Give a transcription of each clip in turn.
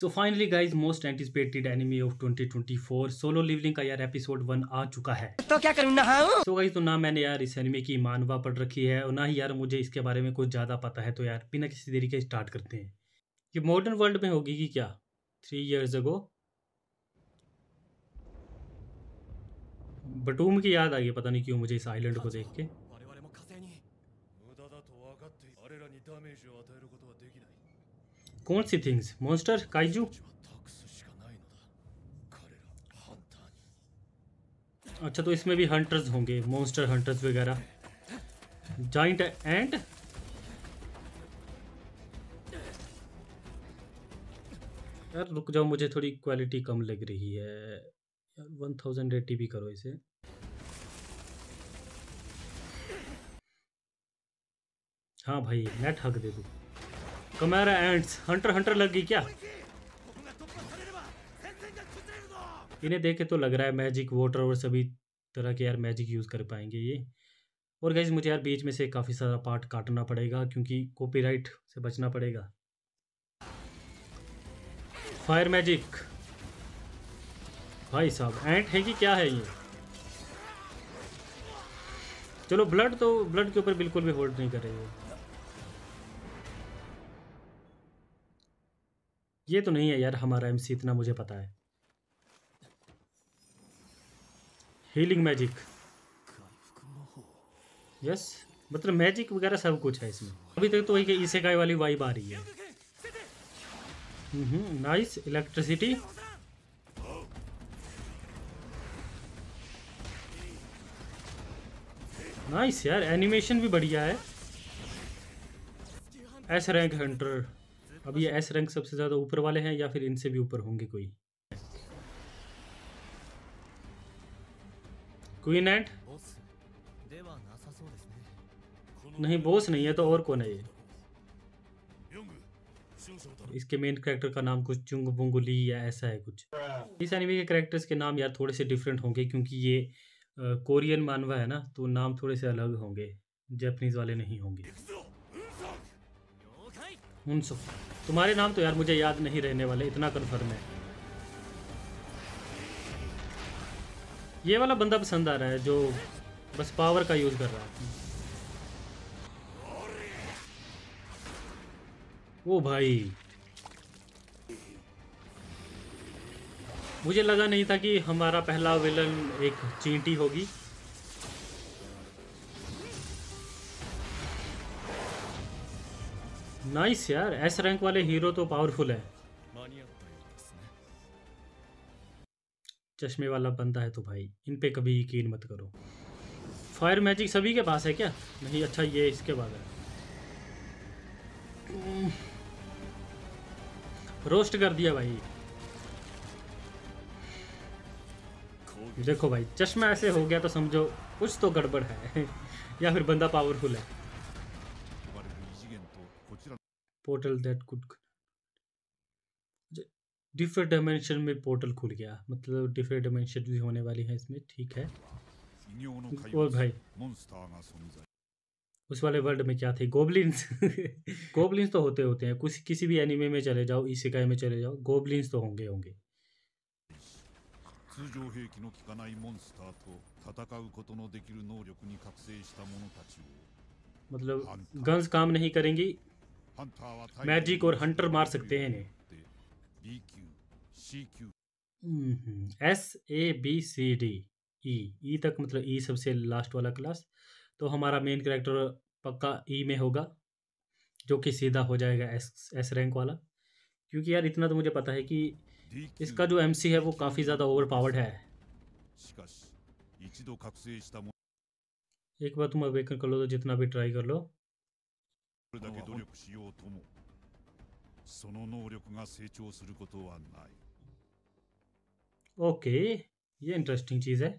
तो finally guys most anticipated anime of 2024 solo leveling का यार एपिसोड वन आ चुका है तो क्या करूँ नहाऊं सो गाइज तो ना मैंने यार इस एनिमी की मानवा पढ़ रखी है और ना ही यार मुझे इसके बारे में कुछ ज़्यादा पता है तो यार बिना किसी देरी के स्टार्ट करते हैं ये मॉडर्न वर्ल्ड में होगी कि क्या थ्री ईयर्स अगो बटूम की याद आ गई पता नहीं क्यों मुझे इस आइलैंड को अच्छा। देख के कौन सी थिंग्स मॉन्स्टर काइजू अच्छा तो इसमें भी हंटर्स होंगे मॉन्स्टर हंटर्स वगैरह जाइंट एंड यार रुक जाओ मुझे थोड़ी क्वालिटी कम लग रही है यार वन थाउजेंड एट्टी भी करो इसे हाँ भाई नेट हक दे दू कमेरा एंड्स हंटर हंटर लग गई क्या इन्हें देखे तो लग रहा है मैजिक वाटर और सभी तरह के यार मैजिक यूज़ कर पाएंगे ये और गैस मुझे यार बीच में से काफ़ी सारा पार्ट काटना पड़ेगा क्योंकि कॉपीराइट से बचना पड़ेगा फायर मैजिक भाई साहब एंट है कि क्या है ये चलो ब्लड तो ब्लड के ऊपर बिल्कुल भी होल्ड नहीं कर रही है ये तो नहीं है यार हमारा एमसी इतना मुझे पता है हीलिंग मैजिक यस मतलब मैजिक वगैरह सब कुछ है इसमें अभी तक तो वही इसे गाय वाली वाइब आ रही है नाइस इलेक्ट्रिसिटी नाइस यार एनिमेशन भी बढ़िया है एस रैंक हंटर अब ये एस रैंक सबसे ज़्यादा ऊपर वाले हैं या फिर इनसे भी ऊपर होंगे कोई क्वीन एंड नहीं बोस नहीं है तो और कौन है ये इसके मेन कैरेक्टर का नाम कुछ चुंग बुंगुली या ऐसा है कुछ इस एनिमे के कैरेक्टर्स के नाम यार थोड़े से डिफरेंट होंगे क्योंकि ये कोरियन मानवा है ना तो नाम थोड़े से अलग होंगे जैपनीज वाले नहीं होंगे उनसुफ तुम्हारे नाम तो यार मुझे याद नहीं रहने वाले इतना कन्फर्म है ये वाला बंदा पसंद आ रहा है जो बस पावर का यूज़ कर रहा है ओ भाई मुझे लगा नहीं था कि हमारा पहला विलन एक चींटी होगी नाइस यार एस रैंक वाले हीरो तो पावरफुल है चश्मे वाला बनता है तो भाई इन पे कभी यकीन मत करो फायर मैजिक सभी के पास है क्या नहीं अच्छा ये इसके बाद है रोस्ट hmm. कर दिया भाई देखो भाई चश्मा ऐसे हो गया तो समझो कुछ तो गड़बड़ है या फिर बंदा पावरफुल है portal that could different dimension में पोर्टल खुल गया मतलब डिफरेंट डायमेंशन भी होने वाली है इसमें ठीक है और भाई उस वाले वर्ल्ड में क्या थे गोबलिन्स गोबलिन्स तो होते होते हैं कुछ किसी भी एनिमे में चले जाओ इस इसिकाई में चले जाओ गोबलिन्स तो होंगे होंगे तो मतलब गन्स काम नहीं करेंगी मैजिक और हंटर मार सकते हैं इन्हें S A B C D E E तक मतलब ई e सबसे लास्ट वाला क्लास तो हमारा मेन करेक्टर पक्का ई e में होगा जो कि सीधा हो जाएगा एस एस रैंक वाला क्योंकि यार इतना तो मुझे पता है कि इसका जो एम सी है वो काफ़ी ज़्यादा ओवर पावर्ड है एक बार तुम अवेकन कर लो तो जितना भी ट्राई कर लो ओके ये इंटरेस्टिंग चीज़ है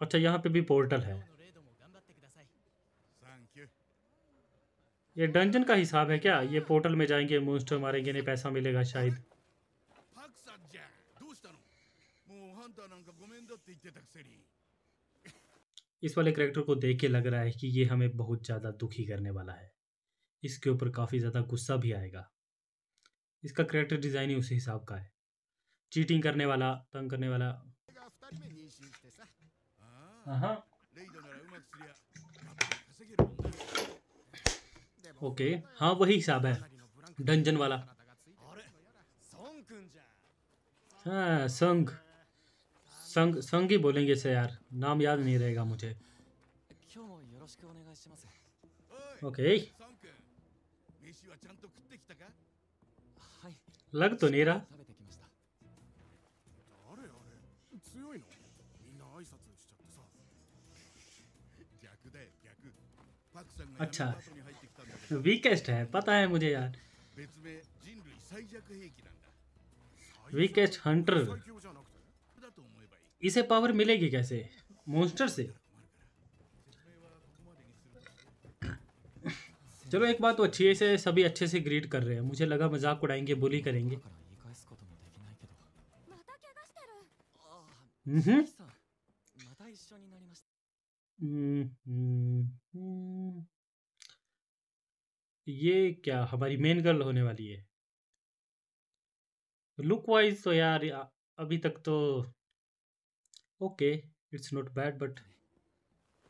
अच्छा यहाँ पे भी पोर्टल है ये डंजन का हिसाब है क्या ये पोर्टल में जाएंगे मोन्स्टर मारेंगे नहीं पैसा मिलेगा शायद इस वाले करेक्टर को देख के लग रहा है कि ये हमें बहुत ज़्यादा दुखी करने वाला है इसके ऊपर काफ़ी ज़्यादा गुस्सा भी आएगा इसका करेक्टर डिज़ाइन ही उसी हिसाब का है चीटिंग करने वाला तंग करने वाला ओके हाँ वही हिसाब है डंजन वाला हाँ संघ संग संग ही बोलेंगे से यार नाम याद नहीं रहेगा मुझे ओके लग तो नहीं रहा अच्छा वीकेस्ट है पता है मुझे यार वीकेस्ट हंटर इसे पावर मिलेगी कैसे मोन्स्टर से चलो एक बात तो अच्छी है इसे सभी अच्छे से ग्रीट कर रहे हैं मुझे लगा मजाक उड़ाएंगे बोली करेंगे ये क्या हमारी मेन गर्ल होने वाली है लुक वाइज तो यार अभी तक तो Okay, it's not bad, but.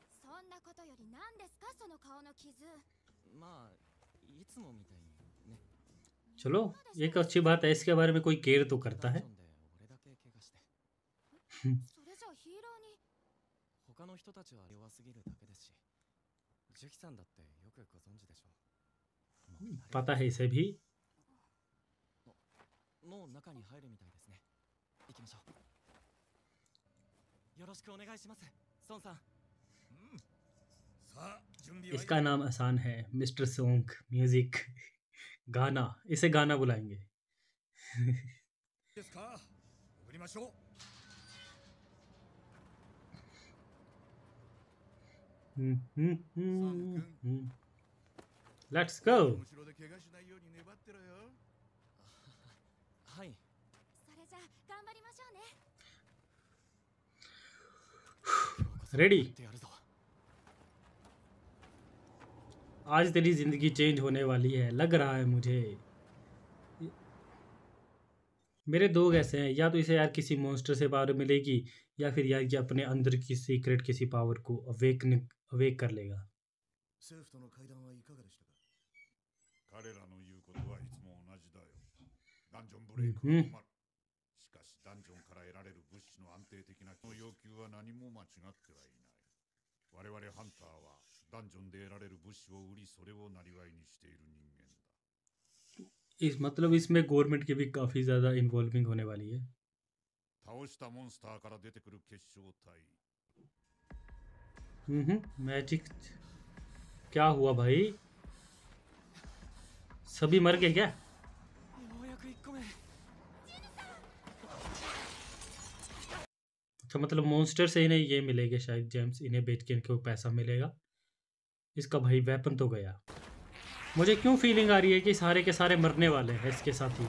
そんなことより何ですかその顔の傷まあ、いつもみたいにね。それじゃヒーローに他の人たちは弱すぎるだけですしジュキさんだってよくご存知でしょうパタヘイセビもう中に入るみたいですね行きましょう इसका नाम आसान है मिस्टर सोंग म्यूजिक गाना इसे गाना बुलाएंगे लेट्स गो रेडी आज तेरी जिंदगी चेंज होने वाली है लग रहा है मुझे मेरे दो गैसे हैं या तो इसे यार किसी मॉन्स्टर से पावर मिलेगी या फिर यार ये अपने अंदर की सीक्रेट किसी पावर को अवेक अवेक कर लेगा तो हम्म ダンジョンから得られる物資の安定的な要求は何も間違ってはいない我々ハンターはダンジョンで得られる物資を売りそれをなりわいにしている人間だ इस मतलब इसमें गवर्नमेंट की भी काफ़ी ज़्यादा इन्वॉल्विंग होने वाली है 倒したモンスターから出てくる結晶体うん मैजिक क्या हुआ भाई सभी मर गए क्या अच्छा मतलब मोन्स्टर से इन्हें ये मिलेगा शायद जेम्स इन्हें बेच के वो पैसा मिलेगा इसका भाई वेपन तो गया मुझे क्यों फीलिंग आ रही है कि सारे के सारे मरने वाले हैं इसके साथ ही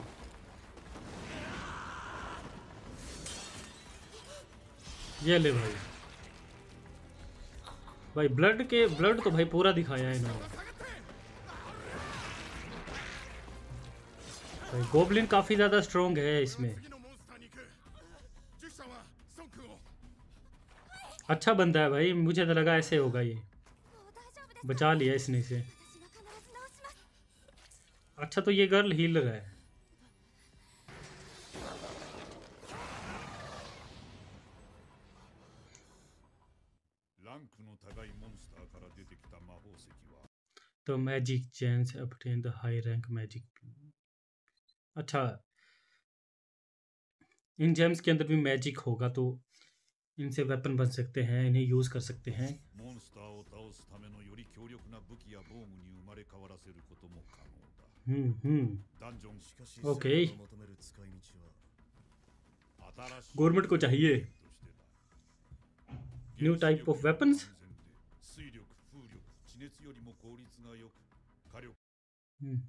ये ले भाई भाई ब्लड के ब्लड तो भाई पूरा दिखाया है इन्होंने भाई गोबलिन काफ़ी ज़्यादा स्ट्रोंग है इसमें अच्छा बंदा है भाई मुझे तो लगा ऐसे होगा ये बचा लिया इसने से अच्छा तो ये गर्ल हीलर है तो magic change obtain the high rank magic अच्छा इन जेम्स के अंदर भी मैजिक होगा तो इनसे वेपन बन सकते हैं इन्हें यूज़ कर सकते हैं हम्म, हम्म। ओके गवर्नमेंट को चाहिए न्यू टाइप ऑफ वेपन्स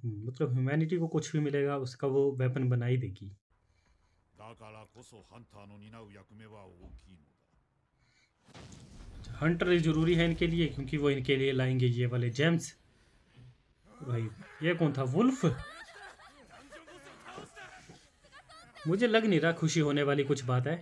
मतलब ह्यूमैनिटी को कुछ भी मिलेगा उसका वो वेपन बना ही देगी だからこそハンターの担う役目は大きいの हंटर ज़रूरी है इनके लिए क्योंकि वो इनके लिए लाएंगे ये वाले जेम्स भाई ये कौन था वुल्फ मुझे लग नहीं रहा खुशी होने वाली कुछ बात है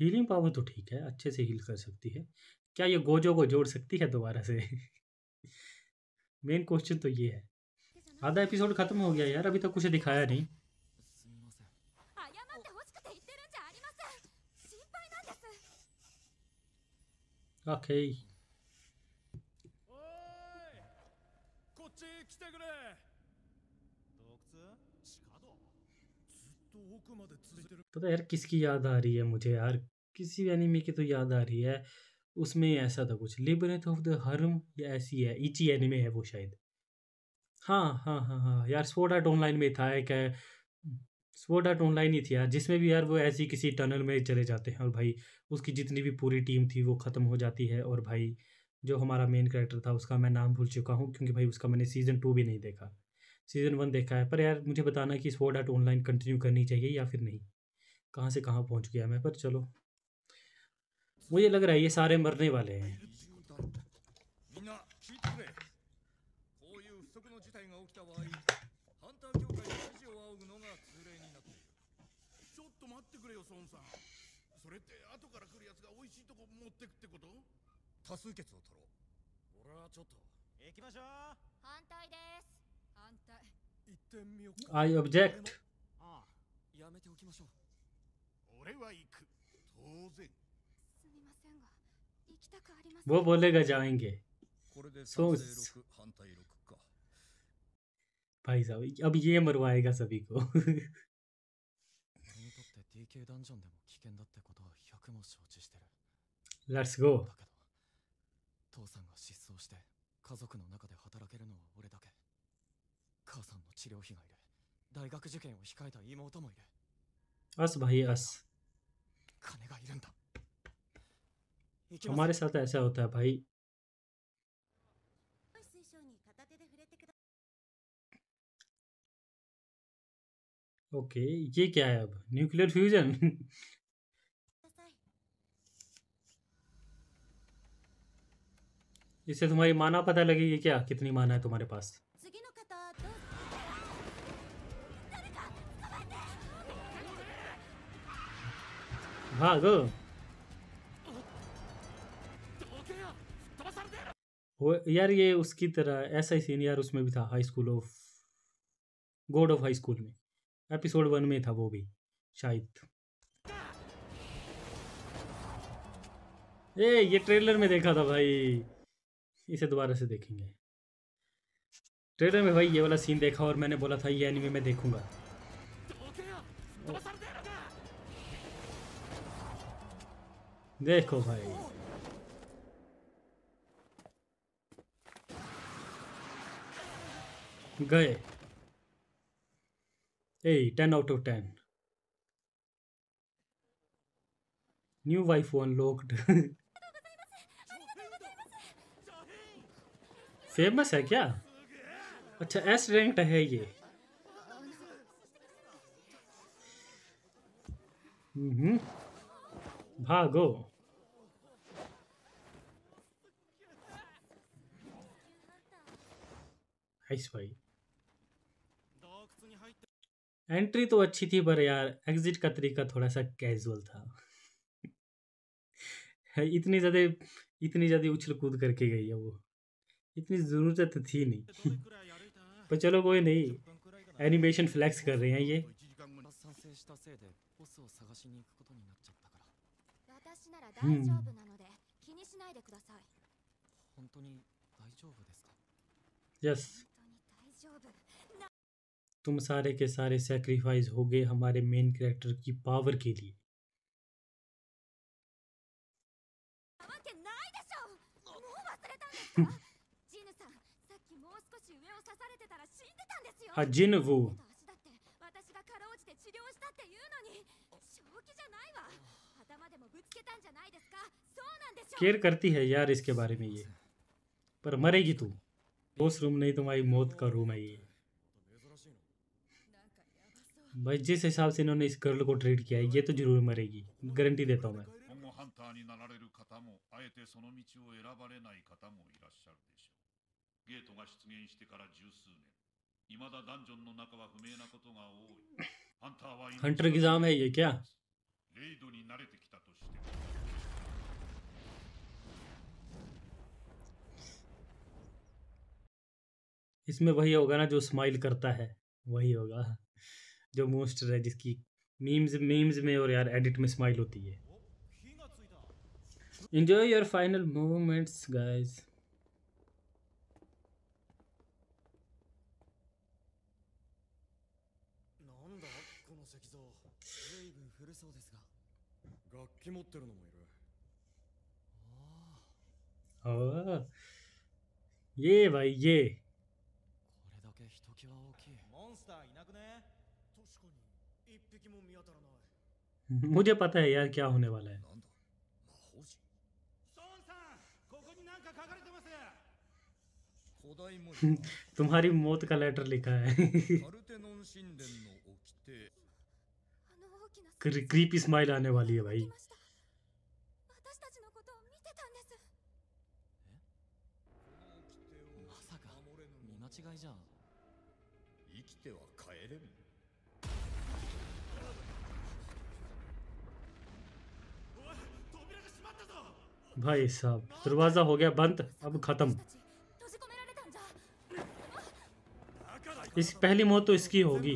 हीलिंग पावर तो ठीक है अच्छे से हील कर सकती है क्या ये गोजो को जोड़ सकती है दोबारा से मेन क्वेश्चन तो ये है आधा एपिसोड खत्म हो गया यार अभी तक तो कुछ दिखाया नहीं ओके पता यार किसकी याद आ रही है मुझे यार किसी एनिमे की तो याद आ रही है उसमें ऐसा था कुछ लिबरेट ऑफ द हर्म या ऐसी है इची एनिमे है वो शायद हाँ हाँ हाँ हाँ यार स्वॉर्ड आर्ट ऑनलाइन में था एक है, आर्ट ऑनलाइन ही थी यार जिसमें भी यार वो ऐसी किसी टनल में चले जाते हैं और भाई उसकी जितनी भी पूरी टीम थी वो ख़त्म हो जाती है और भाई जो हमारा मेन करेक्टर था उसका मैं नाम भूल चुका हूँ क्योंकि भाई उसका मैंने सीज़न टू भी नहीं देखा सीज़न वन देखा है पर यार मुझे बताना कि स्वॉर्ड आर्ट ऑनलाइन कंटिन्यू करनी चाहिए या फिर नहीं कहाँ से कहाँ पहुँच गया मैं पर चलो मुझे लग रहा है ये सारे मरने वाले हैं 態が起きた場合ハンター協会に指示を仰ぐのが通例になっているちょっと待ってくれよ孫さんそれって後から来るやつが美味しいとこ持ってくってこと多数決を取ろう俺はちょっと行きましょう反対です反対行ってみよう I object ああやめておきましょう俺は行く当然すみませんが行きたくありませんこれで反対6 भाई साहब अब ये मरवाएगा सभी को ラスゴー父さんが失踪して家族の中で働けるのは俺だけ母さんの治療費がいる大学受験を控えた妹もいるアスバヒアス金がいるんだ हमारे साथ ऐसा होता है भाई ओके ये क्या है अब न्यूक्लियर फ्यूजन इससे तुम्हारी माना पता लगेगी क्या कितनी माना है तुम्हारे पास भागो वो यार ये उसकी तरह ऐसा ही सीन यार उसमें भी था high school of god of high school में एपिसोड वन में था वो भी शायद ए ये ट्रेलर में देखा था भाई इसे दोबारा से देखेंगे ट्रेलर में भाई ये वाला सीन देखा और मैंने बोला था ये एनिमे में देखूंगा देखो भाई गए hey 10 out of 10 new wife unlocked famous है क्या अच्छा एस रैंक्ड है ये हम्म भागो आइस भाई एंट्री तो अच्छी थी पर यार एग्जिट का तरीका थोड़ा सा कैजुअल था इतनी ज़्यादा इतनी ज़्यादा उछल कूद करके गई है वो इतनी ज़रूरत थी नहीं पर चलो कोई नहीं एनिमेशन फ्लैक्स कर रहे हैं ये यस हम्म। तुम सारे के सारे सेक्रीफाइस हो गए हमारे मेन कैरेक्टर की पावर के लिए हाँ, जिन वो केयर करती है यार इसके बारे में ये पर मरेगी तू दोस्त रूम नहीं तुम्हारी मौत का रूम है ये भाई जिस हिसाब से इन्होंने इस गर्ल को ट्रीट किया है ये तो जरूर मरेगी गारंटी देता हूँ मैं ハンターになられる方もあえてその道を選ばれない方もいらっしゃるでしょうゲートが出現してから十数年いまだダンジョンの中は不明なことが多いハンターはハンターギザーメイキャレイドに慣れてきたとしても इसमें वही होगा ना जो स्माइल करता है वही होगा जो मोस्टर है जिसकी मीम्स मीम्स में और यार एडिट में स्माइल होती है enjoy your final movements guys ये भाई ये हम्म। मुझे पता है यार क्या होने वाला है तुम्हारी मौत का लेटर लिखा है क्रीपी स्माइल आने वाली है भाई भाई साहब दरवाजा हो गया बंद अब खत्म इस पहली मौत तो इसकी होगी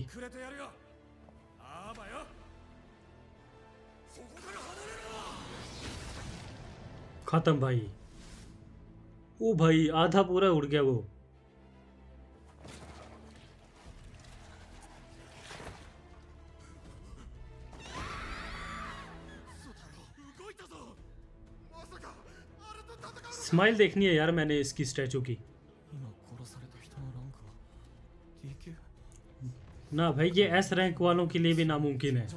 खत्म भाई ओ भाई आधा पूरा उड़ गया वो स्माइल देखनी है यार मैंने इसकी स्टैचू की ना भाई ये एस रैंक वालों के लिए भी नामुमकिन है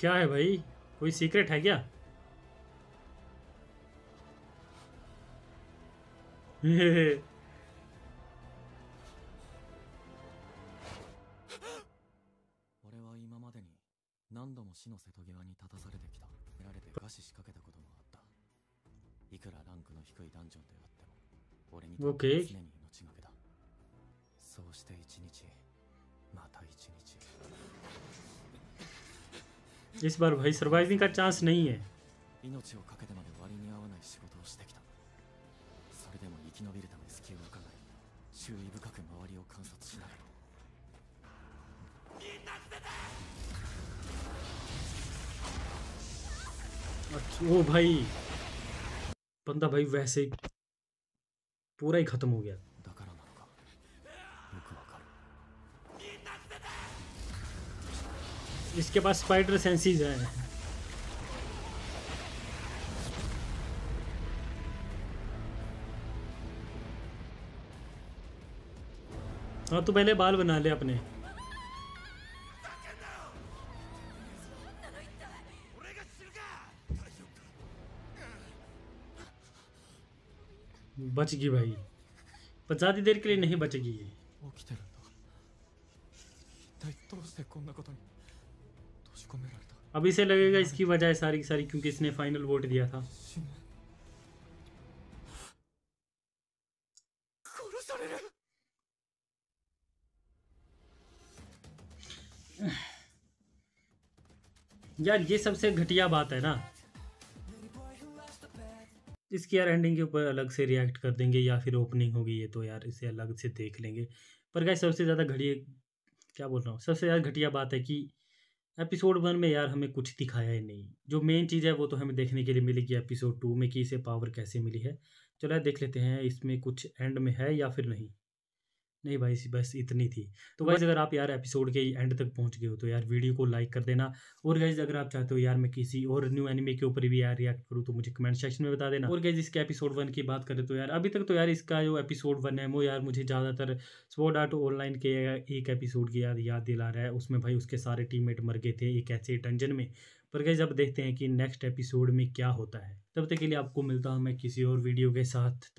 क्या है भाई कोई सीक्रेट है क्या 死の瀬戸際に立たされてきた寝られて餓死しかけたこともあったいくらランクの低いダンジョンであっても俺にとって常に命がけだ、そうして一日また一日 इस बार भाई सर्वाइविंग का चांस नहीं है 命をかけてまで割に合わない仕事をしてきたそれでも生き延びるため隙を伺い注意深く अच्छा ओ भाई बंदा भाई वैसे पूरा ही खत्म हो गया इसके पास स्पाइडर सेंसीज है हाँ तो पहले बाल बना ले अपने बचगी भाई पर ज़्यादा देर के लिए नहीं बचेगी ये अब इसे लगेगा इसकी वजह है सारी की सारी क्योंकि इसने फाइनल वोट दिया था यार ये सबसे घटिया बात है ना इसकी यार एंडिंग के ऊपर अलग से रिएक्ट कर देंगे या फिर ओपनिंग होगी ये तो यार इसे अलग से देख लेंगे पर गाय सबसे ज़्यादा घटिया क्या बोल रहा हूँ सबसे ज़्यादा घटिया बात है कि एपिसोड वन में यार हमें कुछ दिखाया ही नहीं जो मेन चीज़ है वो तो हमें देखने के लिए मिलेगी एपिसोड टू में कि इसे पावर कैसे मिली है चलो यार देख लेते हैं इसमें कुछ एंड में है या फिर नहीं नहीं भाई बस इतनी थी तो गाइज अगर आप यार एपिसोड के एंड तक पहुंच गए हो तो यार वीडियो को लाइक कर देना और गाइज अगर आप चाहते हो यार मैं किसी और न्यू एनिमे के ऊपर भी यार रिएक्ट करूँ तो मुझे कमेंट सेक्शन में बता देना और गाइज इसके एपिसोड वन की बात करें तो यार अभी तक तो यार इसका जो एपिसोड वन है वो यार मुझे ज़्यादातर स्पोर्ट आर्ट ऑनलाइन के एक एपिसोड की याद याद दिला रहा है उसमें भाई उसके सारे मेट मर गए थे एक ऐसे डंजन में पर गाइज अब देखते हैं कि नेक्स्ट एपिसोड में क्या होता है तब तक के लिए आपको मिलता हूँ मैं किसी और वीडियो के साथ